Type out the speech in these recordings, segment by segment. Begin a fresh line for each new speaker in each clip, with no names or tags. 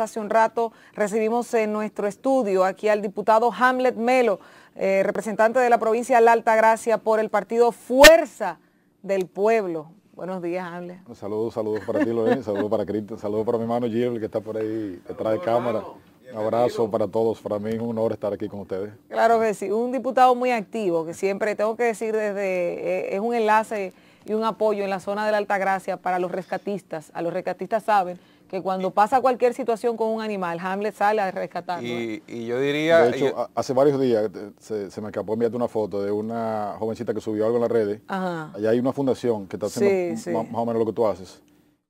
hace un rato, recibimos en nuestro estudio aquí al diputado Hamlet Melo, eh, representante de la provincia de La Gracia por el partido Fuerza del Pueblo. Buenos días, Hamlet.
Saludos, saludos para ti, Lorena, saludos para Cristian, saludos para mi hermano Gil, que está por ahí detrás de cámara. Un abrazo para todos, para mí es un honor estar aquí con ustedes.
Claro que sí, un diputado muy activo, que siempre tengo que decir desde, eh, es un enlace y un apoyo en la zona de la Gracia para los rescatistas. A los rescatistas saben que cuando pasa cualquier situación con un animal, Hamlet sale a rescatarlo.
Y, ¿eh? yo diría... De hecho, hace varios días eh, se, se me escapó enviarte una foto de una jovencita que subió algo en las redes. Ajá. Allá hay una fundación que está haciendo más, o menos lo que tú haces.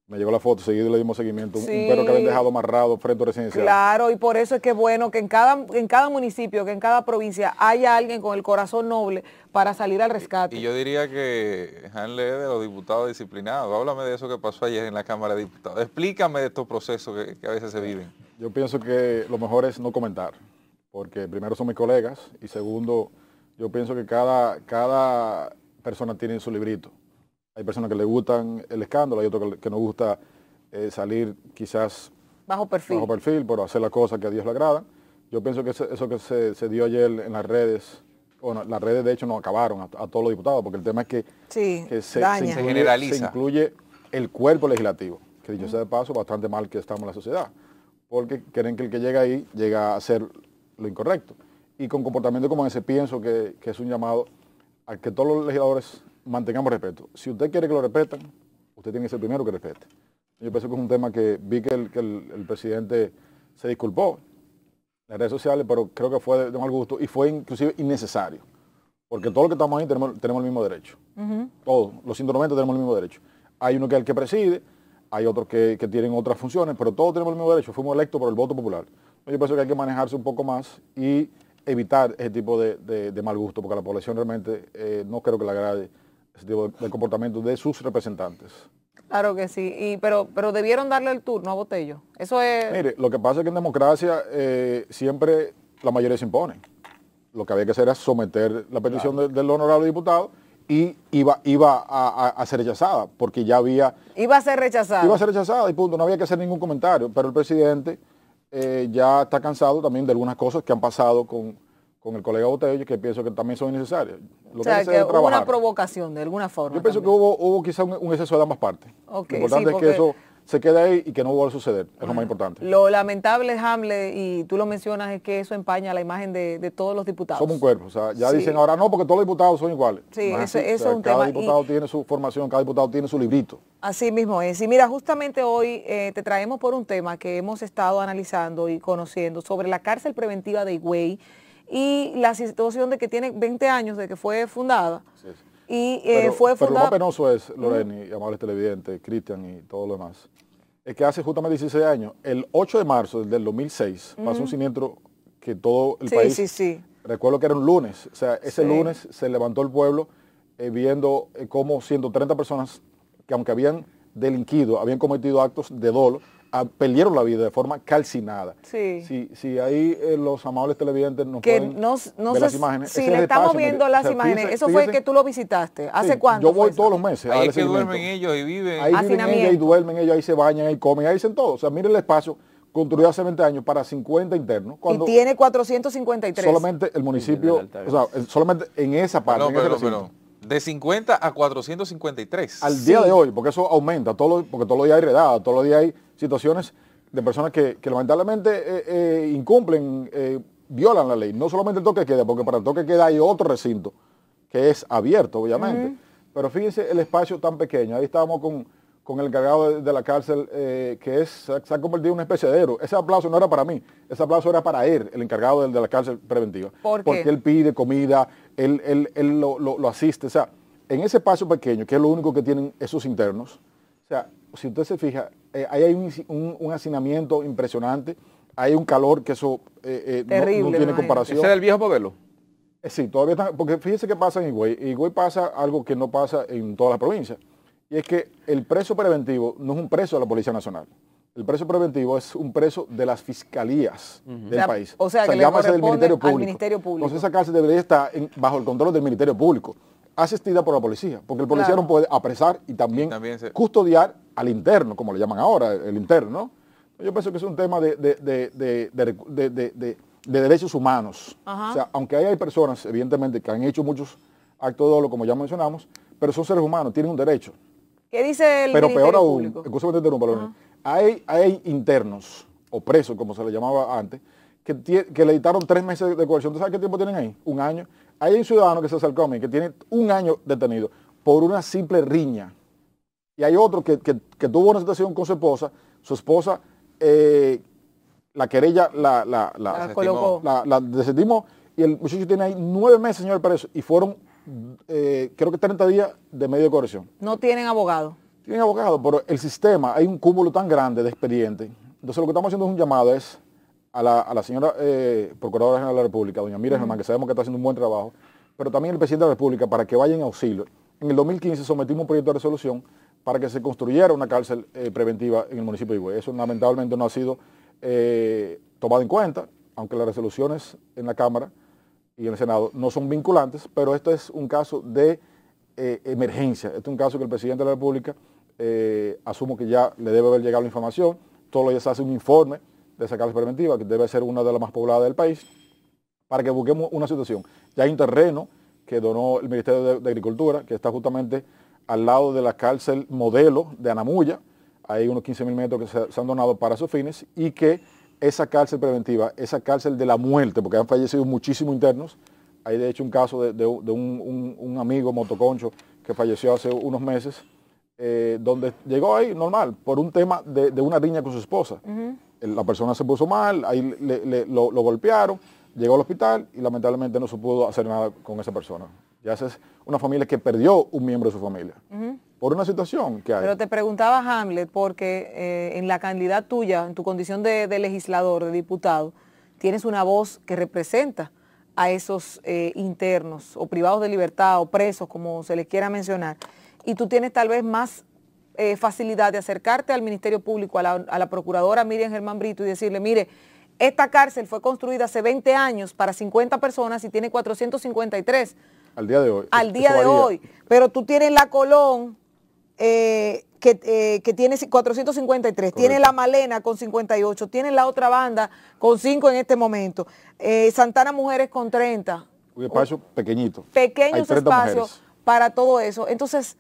Me llegó la foto, seguido le dimos seguimiento. Un perro que habían dejado amarrado frente a residencial.
Claro, y por eso es que es bueno que en cada, en cada municipio, que en cada provincia haya alguien con el corazón noble para salir al rescate. Y,
yo diría que han de los diputados disciplinados. Háblame de eso que pasó ayer en la Cámara de Diputados. Explícame de estos procesos que, a veces se
viven. Yo pienso que lo mejor es no comentar, porque primero son mis colegas y segundo, yo pienso que cada, cada persona tiene su librito hay personas que le gustan el escándalo, hay otros que, no gusta eh, salir quizás bajo perfil. bajo perfil, pero hacer las cosas que a Dios le agrada Yo pienso que eso, que se, dio ayer en las redes, bueno, las redes de hecho no acabaron a, todos los diputados, porque el tema es que, se, incluye, generaliza. se incluye el cuerpo legislativo, que dicho sea de paso, bastante mal que estamos en la sociedad, porque creen que el que llega ahí llega a hacer lo incorrecto. Y con comportamiento como ese pienso que, que es un llamado a que todos los legisladores mantengamos respeto. Si usted quiere que lo respeten, usted tiene que ser el primero que respete. Yo pienso que es un tema que vi que el, presidente se disculpó en las redes sociales, pero creo que fue de, mal gusto y fue inclusive innecesario. Porque todos los que estamos ahí tenemos, el mismo derecho. Todos, los 190 tenemos el mismo derecho. Hay uno que es el que preside, hay otros que, que, tienen otras funciones, pero todos tenemos el mismo derecho. Fuimos electos por el voto popular. Yo pienso que hay que manejarse un poco más y evitar ese tipo de, mal gusto, porque a la población realmente eh, no creo que le agrade del de, comportamiento de sus representantes.
Claro que sí, pero, pero debieron darle el turno a Botello. Eso es...
Mire, lo que pasa es que en democracia eh, siempre la mayoría se impone. Lo que había que hacer era someter la petición del honorable diputado y iba, iba a, ser rechazada, porque ya había...
Iba a ser rechazada. Iba a ser
rechazada y punto, no había que hacer ningún comentario, pero el presidente eh, ya está cansado también de algunas cosas que han pasado con, con el colega Botello, que pienso que también son necesarios o sea, que, hubo una
provocación de alguna forma. Yo pienso que
hubo, hubo quizá un, exceso de ambas partes.
lo importante es que eso
se quede ahí y que no vuelva a suceder. Es lo más importante.
Lo lamentable, Hamlet, y tú lo mencionas, es que eso empaña la imagen de, todos los diputados. Somos un cuerpo.
O sea, ya dicen ahora no, porque todos los diputados son iguales. Sí, eso, es un cada diputado tiene su formación, cada diputado tiene su librito.
Así mismo es. Y mira, justamente hoy eh, te traemos por un tema que hemos estado analizando y conociendo sobre la cárcel preventiva de Higüey y la situación de que tiene 20 años de que fue fundada. Y eh, fue fundada... lo más penoso
es, Loreni, y amables televidentes, Cristian y todo lo demás, es que hace justamente 16 años, el 8 de marzo del 2006, pasó un siniestro que todo el país... Sí, sí, Recuerdo que era un lunes, o sea, ese lunes se levantó el pueblo eh, viendo como eh, cómo 130 personas que aunque habían delinquido, habían cometido actos de dolor perdieron la vida de forma calcinada. Sí. Si, ahí eh, los amables televidentes nos que no, las imágenes. Sí, le estamos viendo las imágenes. Eso fue que
tú lo visitaste. ¿Hace cuánto? Yo
voy todos los meses. Ahí que duermen
ellos y viven.
Ahí viven y duermen ellos, ahí se bañan, ahí comen, ahí dicen todo. O sea, miren el espacio construido hace 20 años para 50 internos. Cuando y tiene
453. Solamente el municipio,
o sea, solamente en esa parte. No, pero,
de 50 a 453. Al día de hoy,
porque eso aumenta, todo porque todos los días hay redadas, todos los días hay situaciones de personas que, lamentablemente eh, eh, incumplen, eh, violan la ley. No solamente el toque queda, porque para el toque queda hay otro recinto que es abierto, obviamente. Pero fíjense el espacio tan pequeño. Ahí estábamos con, el encargado de, la cárcel, que es, se ha convertido en una especie de héroe. Ese aplauso no era para mí, ese aplauso era para él, el encargado de, la cárcel preventiva. Porque él pide comida, él, lo, lo asiste. O sea, en ese espacio pequeño, que es lo único que tienen esos internos, o sea, si usted se fija, eh, ahí hay un, hacinamiento impresionante, hay un calor que eso eh, eh, no, tiene comparación. es el viejo modelo? sí, todavía está. porque fíjense qué pasa en Higüey. En Higüey pasa algo que no pasa en todas las provincias, y es que el preso preventivo no es un preso de la Policía Nacional. El preso preventivo es un preso de las fiscalías del país. O sea, que, o sea, del Ministerio Público. Entonces esa cárcel debería estar bajo el control del Ministerio Público asistida por la policía, porque el policía no puede apresar y también, custodiar al interno, como le llaman ahora, el interno. Yo pienso que es un tema de, derechos humanos. O sea, aunque hay, personas, evidentemente, que han hecho muchos actos de dolor, como ya mencionamos, pero son seres humanos, tienen un derecho.
¿Qué dice el Pero peor aún,
hay, hay internos o presos, como se le llamaba antes, que, le editaron tres meses de coerción. ¿Tú sabes qué tiempo tienen ahí? Un año. Hay un ciudadano que se acercó a mí que tiene un año detenido por una simple riña y hay otro que, tuvo una situación con su esposa, su esposa, eh, la querella la, la, y el muchacho tiene ahí nueve meses, señor, eso, y fueron eh, creo que 30 días de medio de corrección. No tienen abogado. Tienen abogado, pero el sistema, hay un cúmulo tan grande de expedientes. Entonces lo que estamos haciendo es un llamado es a la, señora eh, Procuradora General de la República, doña Mira que sabemos que está haciendo un buen trabajo, pero también el presidente de la República para que vaya en auxilio. En el 2015 sometimos un proyecto de resolución para que se construyera una cárcel eh, preventiva en el municipio de Higüey. Eso lamentablemente no ha sido eh, tomado en cuenta, aunque las resoluciones en la Cámara y en el Senado no son vinculantes, pero esto es un caso de eh, emergencia. Este es un caso que el presidente de la República, asumo que ya le debe haber llegado la información, todos los días hace un informe de esa cárcel preventiva, que debe ser una de las más pobladas del país, para que busquemos una situación. Ya hay un terreno que donó el Ministerio de Agricultura, que está justamente al lado de la cárcel modelo de Anamuya, hay unos 15.000 mil metros que se, han donado para sus fines y que esa cárcel preventiva, esa cárcel de la muerte, porque han fallecido muchísimos internos, hay de hecho un caso de, un, amigo motoconcho que falleció hace unos meses, eh, donde llegó ahí normal, por un tema de, una riña con su esposa. La persona se puso mal, ahí lo golpearon, llegó al hospital y lamentablemente no se pudo hacer nada con esa persona. Ya es una familia que perdió un miembro de su familia. Por una situación que hay. Pero te
preguntaba, Hamlet, porque eh, en la candidatura tuya, en tu condición de, legislador, de diputado, tienes una voz que representa a esos eh, internos o privados de libertad o presos, como se les quiera mencionar. Y tú tienes tal vez más eh, facilidad de acercarte al Ministerio Público, a la, a la procuradora Miriam Germán Brito y decirle, mire, esta cárcel fue construida hace 20 años para 50 personas y tiene 453 al día de hoy. Al día de hoy. Pero tú tienes la Colón eh, que, eh, que, tiene 453, tiene la Malena con 58, tiene la otra banda con 5 en este momento, eh, Santana Mujeres con 30.
Un espacio pequeñito. Pequeños espacios
para todo eso. Entonces,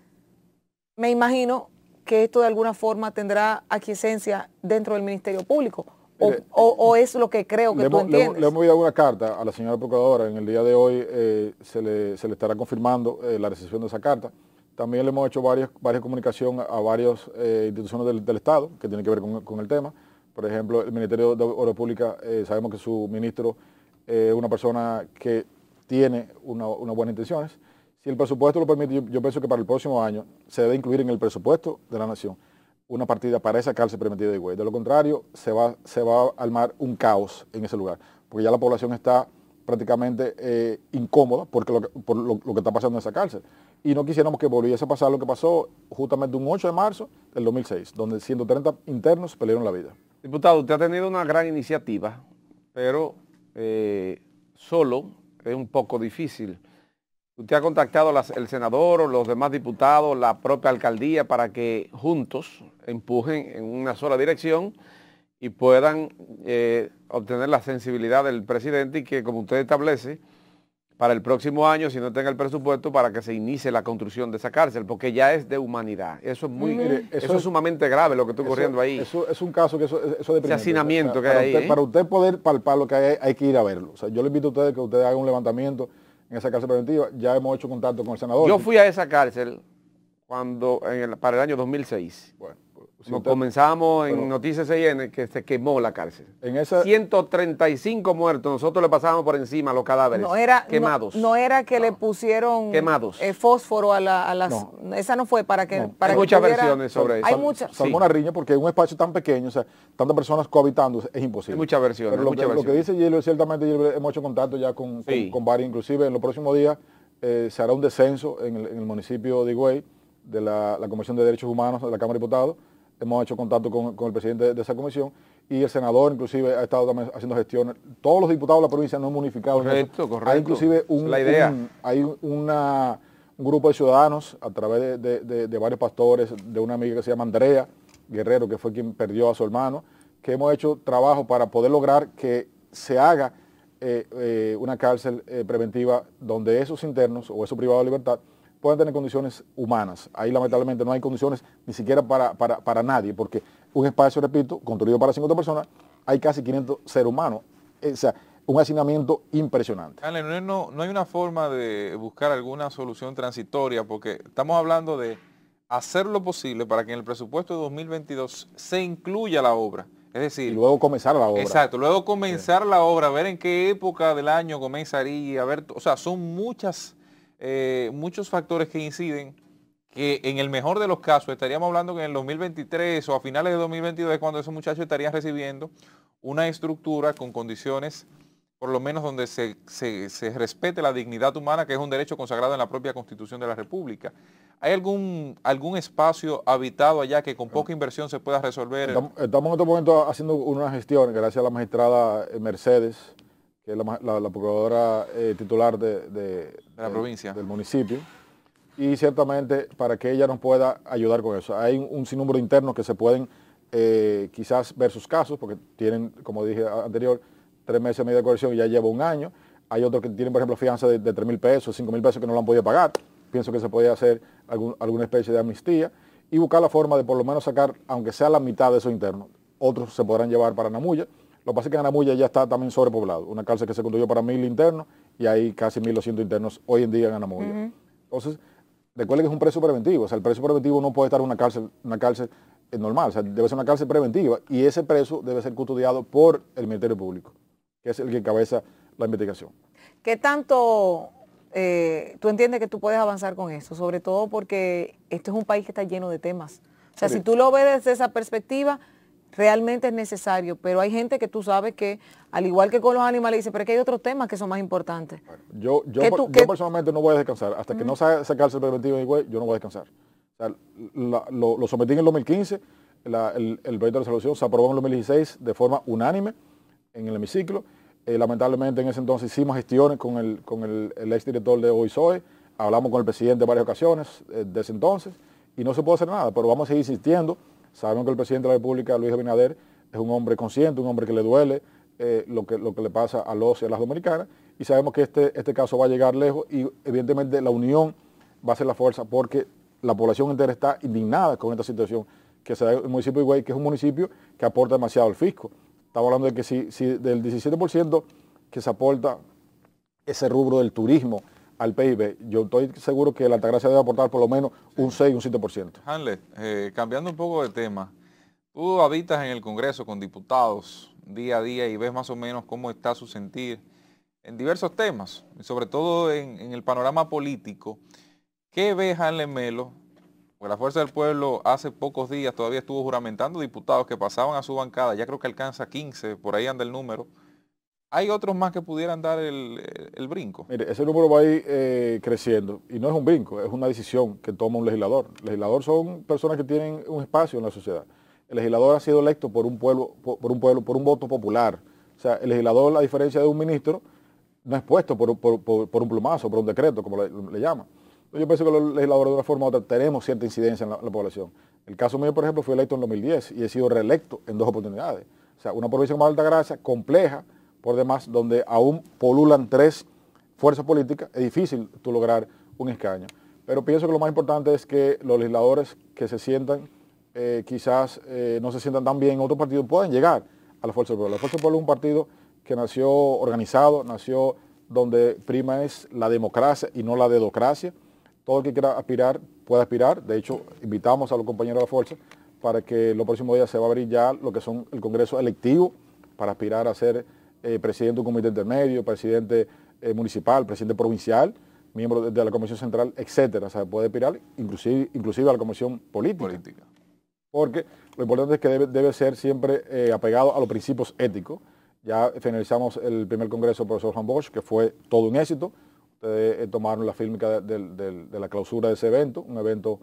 me imagino que esto de alguna forma tendrá aquiescencia dentro del Ministerio Público, o, es lo que creo que le tú Le, hemos
enviado una carta a la señora procuradora. En el día de hoy eh, se, le, estará confirmando eh, la recepción de esa carta. También le hemos hecho varias, varias comunicaciones a varias eh, instituciones del, Estado que tienen que ver con, el tema. Por ejemplo, el Ministerio de Obras Pública, sabemos que su ministro es una persona que tiene una, unas buenas intenciones. Si el presupuesto lo permite, yo pienso que para el próximo año se debe incluir en el presupuesto de la Nación una partida para esa cárcel permitida de Higüey. De lo contrario, se va, se va a armar un caos en ese lugar, porque ya la población está prácticamente eh, incómoda porque por lo, que está pasando en esa cárcel. Y no quisiéramos que volviese a pasar lo que pasó justamente un 8 de marzo del 2006, donde 130 internos perdieron la vida.
Diputado, usted ha tenido una gran iniciativa, pero eh, solo es un poco difícil. ¿Usted ha contactado el senador o los demás diputados, la propia alcaldía, para que juntos empujen en una sola dirección y puedan eh, obtener la sensibilidad del presidente y que, como usted establece, para el próximo año, si no tenga el presupuesto, para que se inicie la construcción de esa cárcel, porque ya es de humanidad. Eso es muy, eso, es sumamente grave lo que está ocurriendo ahí.
Eso es un caso que eso, eso hacinamiento que para ¿eh? Usted, poder palpar lo que hay, hay que ir a verlo. yo le invito a ustedes que ustedes hagan un levantamiento en esa cárcel preventiva. Ya hemos hecho contacto con el senador. Yo fui
a esa cárcel cuando en el, para el año 2006. Bueno nos comenzamos en Noticias en que se quemó la cárcel. En esa... 135 muertos, nosotros le pasábamos por encima los cadáveres no era, quemados. No,
era que le pusieron quemados. Eh, fósforo a, las... Esa no fue para que... Para hay muchas versiones sobre eso. Hay muchas.
riña porque un espacio tan pequeño, o sea, tantas personas cohabitando, es imposible. Hay muchas versiones. lo, que, dice Gilbert, ciertamente hemos hecho contacto ya con, con, varios, inclusive en los próximos días eh, se hará un descenso en el, municipio de Higüey de la, la Comisión de Derechos Humanos de la Cámara de Diputados hemos hecho contacto con, el presidente de esa comisión y el senador inclusive ha estado también haciendo gestiones. Todos los diputados de la provincia no han unificado. Correcto,
correcto. Hay inclusive
un, idea. hay un grupo de ciudadanos a través de, varios pastores, de una amiga que se llama Andrea Guerrero, que fue quien perdió a su hermano, que hemos hecho trabajo para poder lograr que se haga eh, eh, una cárcel eh, preventiva donde esos internos o esos privados de libertad pueden tener condiciones humanas. Ahí lamentablemente no hay condiciones ni siquiera para, nadie, porque un espacio, repito, construido para 50 personas, hay casi 500 seres humanos. O sea, un hacinamiento impresionante.
Dale, no, hay una forma de buscar alguna solución transitoria, porque estamos hablando de hacer lo posible para que en el presupuesto de 2022 se incluya la obra. Es decir,
luego comenzar la obra. Exacto,
luego comenzar la obra, ver en qué época del año comenzaría, ver, o sea, son muchas eh, muchos factores que inciden, que en el mejor de los casos estaríamos hablando que en el 2023 o a finales de 2022 es cuando esos muchachos estarían recibiendo una estructura con condiciones, por lo menos donde se, respete la dignidad humana, que es un derecho consagrado en la propia Constitución de la República. ¿Hay algún, algún espacio habitado allá que con poca inversión se pueda resolver? Estamos,
en este momento haciendo una gestión, gracias a la magistrada Mercedes, que es la, procuradora eh, titular de, la provincia. del municipio, y ciertamente para que ella nos pueda ayudar con eso. Hay un, sinnúmero de internos que se pueden eh, quizás ver sus casos, porque tienen, como dije anterior, tres meses de medida de coerción y ya lleva un año. Hay otros que tienen, por ejemplo, fianza de, 3.000 pesos, 5.000 mil pesos que no lo han podido pagar. Pienso que se podría hacer alguna especie de amnistía y buscar la forma de por lo menos sacar, aunque sea la mitad de esos internos. Otros se podrán llevar para Namuya lo que pasa es que en ya está también sobrepoblado, una cárcel que se construyó para mil internos y hay casi 1.200 internos hoy en día en Anamuya. Entonces, recuerden que es un preso preventivo, o sea, el preso preventivo no puede estar en una cárcel, una cárcel eh, normal, o sea, debe ser una cárcel preventiva y ese preso debe ser custodiado por el Ministerio Público, que es el que encabeza la investigación.
¿Qué tanto eh, tú entiendes que tú puedes avanzar con eso? Sobre todo porque esto es un país que está lleno de temas. O sea, si tú lo ves desde esa perspectiva, realmente es necesario, pero hay gente que tú sabes que, al igual que con los animales, dice, pero es que hay otros temas que son más importantes.
yo yo, personalmente no voy a descansar. Hasta que no sacarse el preventivo de yo no voy a descansar. lo, sometí en el 2015, el, proyecto de resolución se aprobó en el 2016 de forma unánime en el hemiciclo. Eh, lamentablemente en ese entonces hicimos gestiones con el, con el, exdirector de OISOE, hablamos con el presidente varias ocasiones desde eh, entonces y no se puede hacer nada, pero vamos a seguir insistiendo Sabemos que el presidente de la República, Luis Abinader, es un hombre consciente, un hombre que le duele eh, lo, que, lo que le pasa a los y a las dominicanas, y sabemos que este, este caso va a llegar lejos y evidentemente la unión va a ser la fuerza porque la población entera está indignada con esta situación que se da en el municipio de Higüey, que es un municipio que aporta demasiado al fisco. Estamos hablando de que si, del 17% que se aporta ese rubro del turismo, al PIB, yo estoy seguro que la Altagracia debe aportar por lo menos un 6, un 7%.
Hanle, eh, cambiando un poco de tema, tú habitas en el Congreso con diputados día a día y ves más o menos cómo está su sentir en diversos temas, sobre todo en, en, el panorama político. ¿Qué ve Hanle Melo? Pues la Fuerza del Pueblo hace pocos días todavía estuvo juramentando diputados que pasaban a su bancada, ya creo que alcanza 15, por ahí anda el número
hay otros más que pudieran dar eh, el, brinco. Mire, ese número va a ir eh, creciendo y no es un brinco, es una decisión que toma un legislador. legislador son personas que tienen un espacio en la sociedad. El legislador ha sido electo por un pueblo, por, un pueblo, por un voto popular. O sea, el legislador, a diferencia de un ministro, no es puesto por, un plumazo, por un decreto, como le, llama. llaman. Yo pienso que los legisladores de una forma u otra tenemos cierta incidencia en la, población. El caso mío, por ejemplo, fui electo en 2010 y he sido reelecto en dos oportunidades. O sea, una provincia alta gracia, compleja, por demás, donde aún polulan tres fuerzas políticas, es difícil tú lograr un escaño. Pero pienso que lo más importante es que los legisladores que se sientan, eh, quizás eh, no se sientan tan bien en otro partido, puedan llegar a la Fuerza del Pueblo. La Fuerza del Pueblo es un partido que nació organizado, nació donde prima es la democracia y no la dedocracia. Todo el que quiera aspirar puede aspirar. De hecho, invitamos a los compañeros de la Fuerza para que los próximos días se va a abrir ya lo que son el Congreso electivo para aspirar a ser eh, presidente de un comité intermedio, presidente eh, municipal, presidente provincial, miembro de, la Comisión Central, etcétera. O sea, puede aspirar inclusive, inclusive a la Comisión Política. Porque lo importante es que debe, ser siempre eh, apegado a los principios éticos. Ya finalizamos el primer congreso del profesor Juan Bosch, que fue todo un éxito. Ustedes tomaron la fílmica de, la clausura de ese evento, un evento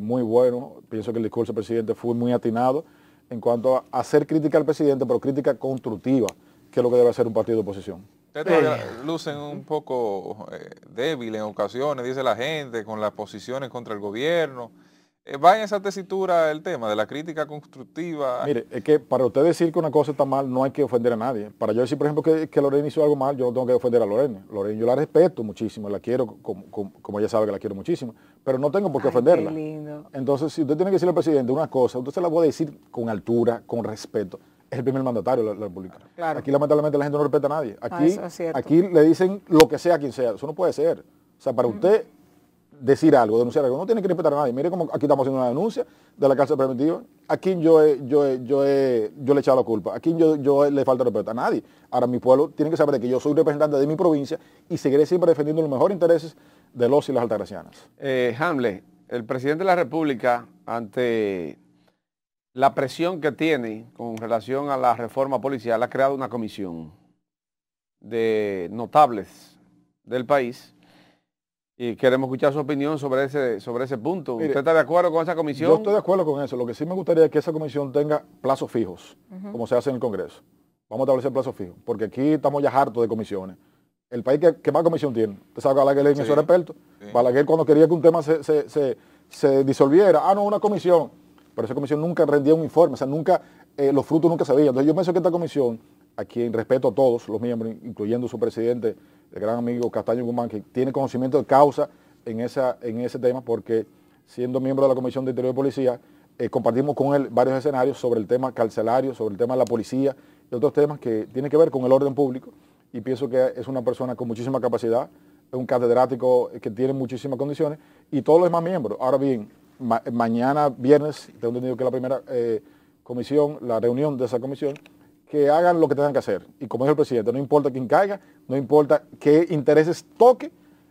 muy bueno. Pienso que el discurso del presidente fue muy atinado en cuanto a hacer crítica al presidente, pero crítica constructiva que es lo que debe hacer un partido de oposición.
Ustedes eh. lucen un poco eh, débil en ocasiones, dice la gente, con las posiciones contra el gobierno. Eh, ¿Va en esa tesitura el tema de la crítica constructiva?
Mire, es que para usted decir que una cosa está mal, no hay que ofender a nadie. Para yo decir, por ejemplo, que, que Lorena hizo algo mal, yo no tengo que ofender a Lorena. Lorena, yo la respeto muchísimo, la quiero, como, ella sabe que la quiero muchísimo, pero no tengo por qué ofenderla. Qué lindo. Entonces, si usted tiene que decirle al presidente una cosa, usted se la puede decir con altura, con respeto es el primer mandatario de la, República. Aquí lamentablemente la gente no respeta a nadie. Ah, aquí, aquí le dicen lo que sea quien sea. Eso no puede ser. O sea, para usted decir algo, denunciar algo, no tiene que respetar a nadie. Mire cómo aquí estamos haciendo una denuncia de la cárcel preventiva. ¿A quién yo, yo, yo, le he echado la culpa? ¿A quién yo, yo le falta respeto? A nadie. Ahora mi pueblo tiene que saber que yo soy representante de mi provincia y seguiré siempre defendiendo los mejores intereses de los y las altagracianas.
Eh, Hamlet, el presidente de la República, ante la presión que tiene con relación a la reforma policial ha creado una comisión de notables del país y queremos escuchar su opinión sobre ese, sobre ese punto. ¿Usted está de acuerdo con esa comisión? Yo estoy
de acuerdo con eso. Lo que sí me gustaría es que esa comisión tenga plazos fijos, como se hace en el Congreso. Vamos a establecer plazos fijos, porque aquí estamos ya hartos de comisiones. El país que, más comisión tiene, usted sabe Balaguer es un experto. Balaguer cuando quería que un tema se, se disolviera, ah, no, una comisión pero esa comisión nunca rendía un informe, o sea, nunca, eh, los frutos nunca se veían. Entonces yo pienso que esta comisión, a quien respeto a todos los miembros, incluyendo su presidente, el gran amigo Castaño Guzmán, que tiene conocimiento de causa en, esa, en ese tema, porque siendo miembro de la Comisión de Interior y Policía, eh, compartimos con él varios escenarios sobre el tema carcelario, sobre el tema de la policía y otros temas que tienen que ver con el orden público. Y pienso que es una persona con muchísima capacidad, es un catedrático que tiene muchísimas condiciones y todos los demás miembros. Ahora bien, mañana viernes, tengo entendido que la primera eh, comisión, la reunión de esa comisión, que hagan lo que tengan que hacer. Y como dijo el presidente, no importa quién caiga, no importa qué intereses toque,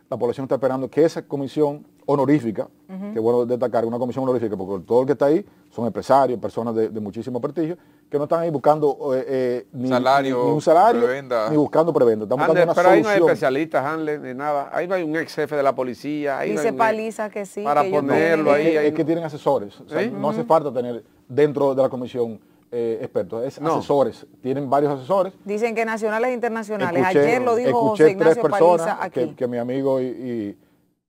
la población está esperando que esa comisión honorífica, que bueno destacar, una comisión honorífica, porque todo el que está ahí son empresarios, personas de muchísimo prestigio, que no están ahí buscando eh, eh, ni, salario, un salario, buscando prebenda. Están pero ahí no hay
especialistas, hanley ni nada. Ahí no hay un ex jefe de la policía. Ahí
Dice Paliza que sí. Para ponerlo ahí. Es,
que tienen asesores. ¿Eh? No hace falta tener dentro de la comisión expertos, es asesores, tienen varios asesores.
Dicen que nacionales e internacionales. Ayer lo dijo Ignacio Paliza
Que, mi amigo y,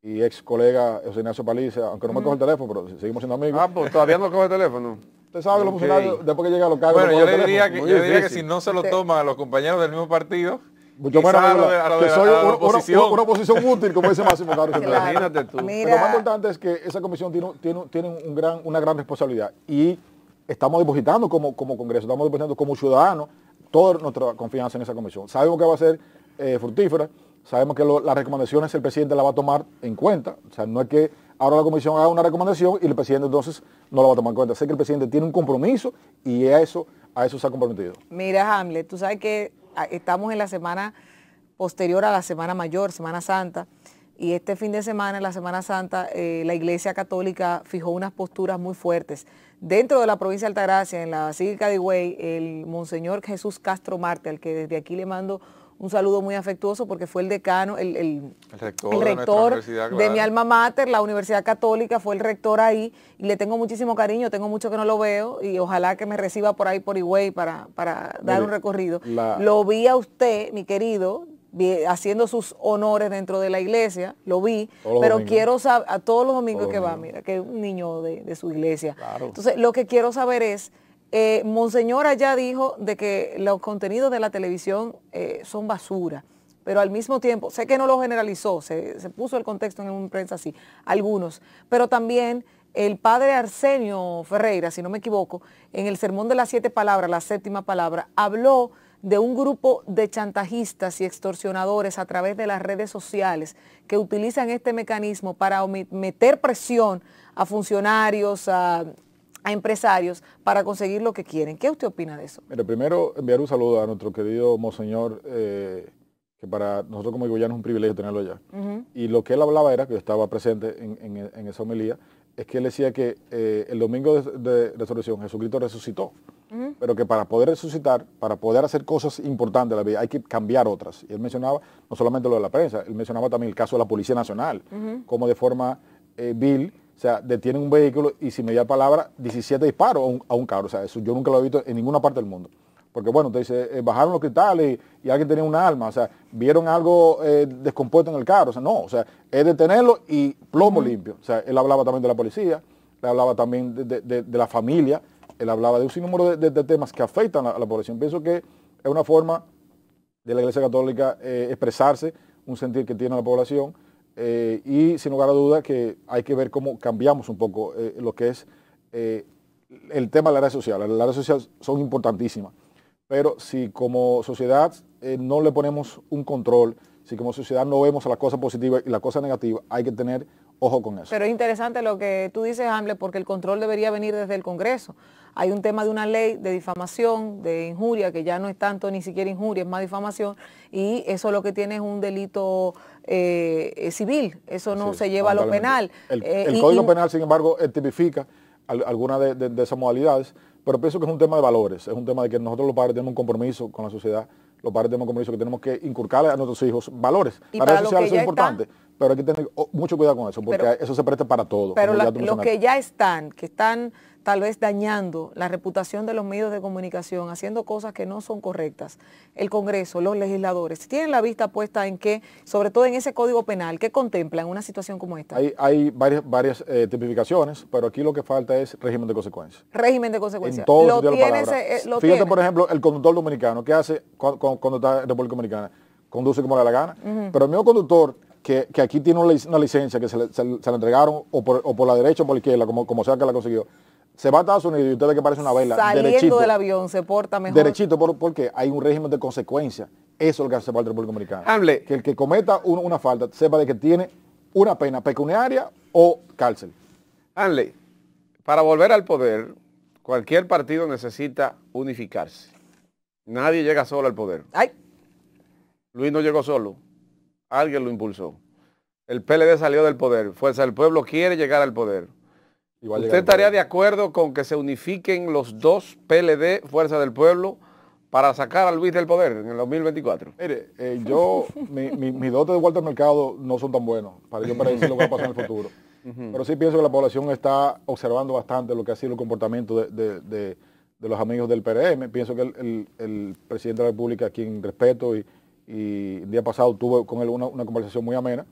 ex colega José Ignacio Paliza, aunque no me coge el teléfono, pero seguimos siendo amigos. Ah, pues todavía no coge el teléfono. Usted sabe los después que a los cargos... Bueno, yo le diría, que, si
no
se lo toman a los compañeros del mismo partido, mucho pues bueno a, que soy oposición. Una, oposición útil, como dice Máximo Imagínate tú. Lo más
importante es que esa comisión tiene, tiene, tiene un gran, una gran responsabilidad y estamos depositando como, como Congreso, estamos depositando como ciudadanos toda nuestra confianza en esa comisión. Sabemos que va a ser eh, fructífera, sabemos que las recomendaciones el presidente las va a tomar en cuenta, o sea, no es que ahora la comisión haga una recomendación y el presidente entonces no la va a tomar en cuenta. Sé que el presidente tiene un compromiso y a eso, a eso se ha comprometido.
Mira, Hamlet, tú sabes que ah, estamos en la semana posterior a la Semana Mayor, Semana Santa, y este fin de semana, en la Semana Santa, eh, la Iglesia Católica fijó unas posturas muy fuertes. Dentro de la provincia de Altagracia, en la Basílica de Huey, el Monseñor Jesús Castro Marte, al que desde aquí le mando un saludo muy afectuoso porque fue el decano, el,
rector, de, mi alma
mater, la Universidad Católica, fue el rector ahí y le tengo muchísimo cariño, tengo mucho que no lo veo y ojalá que me reciba por ahí por Higüey para, dar un recorrido. Lo vi a usted, mi querido, haciendo sus honores dentro de la iglesia, lo vi, pero quiero saber, a todos los domingos que va, mira, que es un niño de, su iglesia. Entonces, lo que quiero saber es eh, Monseñor ya dijo de que los contenidos de la televisión eh, son basura, pero al mismo tiempo, sé que no lo generalizó, se, puso el contexto en una prensa así, algunos, pero también el padre Arsenio Ferreira, si no me equivoco, en el sermón de las siete palabras, la séptima palabra, habló de un grupo de chantajistas y extorsionadores a través de las redes sociales que utilizan este mecanismo para meter presión a funcionarios, a a empresarios para conseguir lo que quieren. ¿Qué usted opina de eso?
pero primero enviar un saludo a nuestro querido Monseñor, eh, que para nosotros como goyanos es un privilegio tenerlo allá. Y lo que él hablaba era, que yo estaba presente en, en, esa homilía, es que él decía que eh, el domingo de, resolución resurrección Jesucristo resucitó, pero que para poder resucitar, para poder hacer cosas importantes en la vida, hay que cambiar otras. Y él mencionaba no solamente lo de la prensa, él mencionaba también el caso de la Policía Nacional, como de forma eh, vil o sea, detienen un vehículo y sin media palabra, 17 disparos a un, carro. O sea, eso yo nunca lo he visto en ninguna parte del mundo. Porque bueno, te dice, eh, bajaron los cristales y, alguien tenía un arma, o sea, vieron algo eh, descompuesto en el carro. O sea, no, o sea, es detenerlo y plomo limpio. O sea, él hablaba también de la policía, le hablaba también de, la familia, él hablaba de un sinnúmero de, temas que afectan a, la población. Pienso que es una forma de la Iglesia Católica eh, expresarse, un sentir que tiene la población eh, y sin lugar a dudas que hay que ver cómo cambiamos un poco eh, lo que es eh, el tema de las red sociales. Las redes sociales son importantísimas, pero si como sociedad no le ponemos un control, si como sociedad no vemos a la cosa positiva y la cosa negativa, hay que tener Ojo con eso. Pero
es interesante lo que tú dices, Hamlet, porque el control debería venir desde el Congreso. Hay un tema de una ley de difamación, de injuria, que ya no es tanto ni siquiera injuria, es más difamación, y eso lo que tiene es un delito eh, civil, eso no se lleva a lo penal. El, eh, Código Penal,
sin embargo, tipifica algunas de, esas modalidades, pero pienso que es un tema de valores, es un tema de que nosotros los padres tenemos un compromiso con la sociedad los padres tenemos un compromiso que tenemos que inculcarle a nuestros hijos valores. Y las redes sociales son importantes. Pero hay que tener oh, mucho cuidado con eso, porque eso se presta para todo. Pero los que
ya están, que están tal vez dañando la reputación de los medios de comunicación, haciendo cosas que no son correctas, el Congreso, los legisladores, tienen la vista puesta en que, sobre todo en ese Código Penal, ¿qué contemplan una situación como esta? Hay,
hay varias, varias eh, tipificaciones, pero aquí lo que falta es régimen de consecuencias.
Régimen de consecuencias. En todo lo tiene eh, Fíjate, por
ejemplo, el conductor dominicano, ¿qué hace cuando, está en República Dominicana? Conduce como le da la gana, pero el mismo conductor que, aquí tiene una licencia que se, le, la entregaron o por, la derecha o por la izquierda, como, sea que la consiguió. Se va a Estados Unidos y usted ve que parece una vela. Saliendo derechito, del
avión, se porta mejor. Derechito,
por, porque hay un régimen de consecuencias. Eso es lo que hace falta el República Dominicana. Hable. Que el que cometa una falta sepa de que tiene una pena pecuniaria o cárcel.
Anley, para volver al poder, cualquier partido necesita unificarse. Nadie llega solo al poder. Ay. Luis no llegó solo. Alguien lo impulsó. El PLD salió del poder. Fuerza del Pueblo quiere llegar al poder. ¿Usted estaría de acuerdo con que se unifiquen los dos PLD, Fuerza del Pueblo, para sacar a Luis del poder en el 2024? Mire, eh, yo,
mi, mis dotes de vuelta al mercado no son tan buenos para yo para decir lo que va a pasar en el futuro.
Pero
sí pienso que la población está observando bastante lo que ha sido el comportamiento de, los amigos del PRM. Pienso que el, el, presidente de la República, a quien respeto y, y el día pasado tuve con él una, conversación muy amena.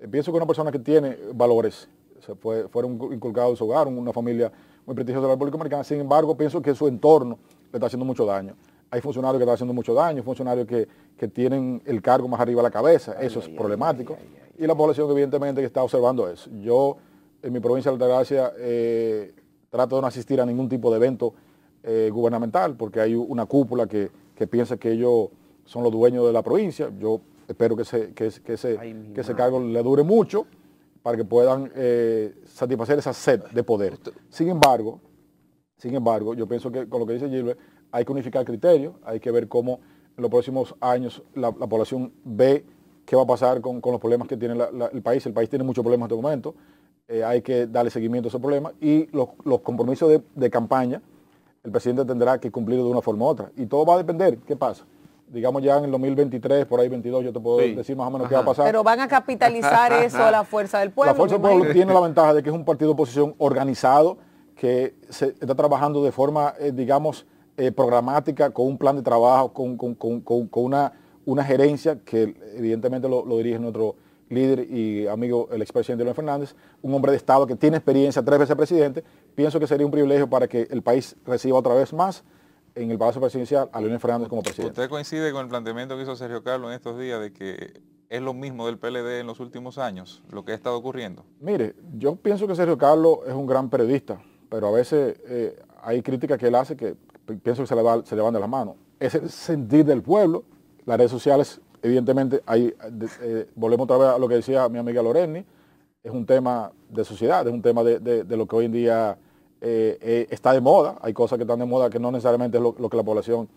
Eh, pienso que una persona que tiene valores, se fue, fueron inculcados en su hogar, una familia muy prestigiosa de la República Dominicana, sin embargo, pienso que su entorno le está haciendo mucho daño. Hay funcionarios que están haciendo mucho daño, funcionarios que, tienen el cargo más arriba de la cabeza, eso es problemático. Y la población evidentemente que está observando eso. Yo en mi provincia de Altagracia eh, trato de no asistir a ningún tipo de evento eh, gubernamental porque hay una cúpula que, que piensa que ellos son los dueños de la provincia. Yo espero que ese, que, que cargo le dure mucho para que puedan eh, satisfacer esa sed de poder. Sin embargo, sin embargo, yo pienso que con lo que dice Gilbert, hay que unificar criterios, hay que ver cómo en los próximos años la, población ve qué va a pasar con, los problemas que tiene el país. El país tiene muchos problemas en este momento, eh, hay que darle seguimiento a esos problemas y los, compromisos de, de campaña, el presidente tendrá que cumplir de una forma u otra. Y todo va a depender qué pasa digamos ya en el 2023, por ahí 22, yo te puedo decir más o menos qué va a pasar. Pero
van a capitalizar eso la fuerza del pueblo. La fuerza del pueblo tiene la
ventaja de que es un partido de oposición organizado, que está trabajando de forma, eh, digamos, eh, programática, con un plan de trabajo, con, una, una gerencia que evidentemente lo, dirige nuestro líder y amigo, el expresidente León Fernández, un hombre de Estado que tiene experiencia, tres veces presidente, pienso que sería un privilegio para que el país reciba otra vez más en el Palacio Presidencial a Leonel Fernández como presidente.
¿Usted coincide con el planteamiento que hizo Sergio Carlos en estos días de que es lo mismo del PLD en los últimos años, lo que ha estado ocurriendo?
Mire, yo pienso que Sergio Carlos es un gran periodista, pero a veces eh, hay críticas que él hace que pienso que se le, van de las manos. Es el sentir del pueblo, las redes sociales, evidentemente, eh, volvemos otra vez a lo que decía mi amiga Loreni, es un tema de sociedad, es un tema de lo que hoy en día eh, eh, está de moda, hay cosas que están de moda que no necesariamente es lo, que la población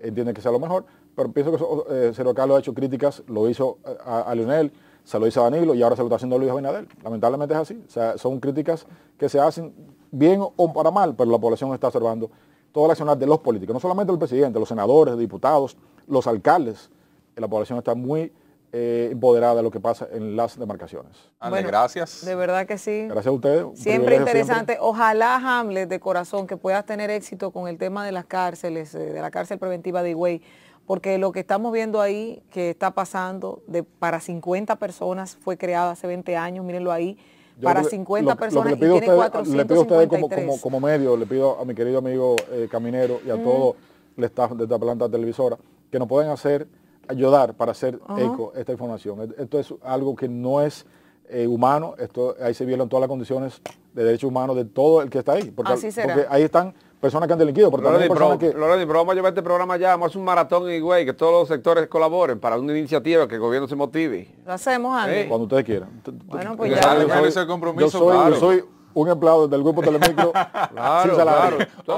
entiende que sea lo mejor, pero pienso que eh, Carlos ha hecho críticas, lo hizo eh, a, Lionel, se lo hizo a Danilo y ahora se lo está haciendo a Luis Abinader Lamentablemente es así, son críticas que se hacen bien o para mal, pero la población está observando toda la acción de los políticos, no solamente el presidente, los senadores, diputados, los alcaldes, la población está muy eh, empoderada lo que pasa en las demarcaciones.
Bueno, gracias. De verdad que sí.
Gracias a ustedes. Siempre interesante.
Ojalá, Hamlet, de corazón, que puedas tener éxito con el tema de las cárceles, eh, de la cárcel preventiva de Higüey, porque lo que estamos viendo ahí, que está pasando, de para 50 personas, fue creado hace 20 años, mírenlo ahí, para 50 personas y tiene 453. a como,
medio, le pido a mi querido amigo eh, Caminero y a todo el staff de esta planta televisora, que nos pueden hacer ayudar para hacer eco esta información. Esto es algo que no es eh, humano, esto, ahí se violan todas las condiciones de derechos humanos de todo el que está ahí, porque, ahí están personas que han delinquido. pero
vamos a llevar este programa ya, vamos a hacer un maratón y güey, que todos los sectores colaboren para una iniciativa que el gobierno se motive.
Lo hacemos, Andy.
Cuando ustedes quieran. Bueno, pues ya. Yo soy, un empleado del Grupo Telemicro Claro.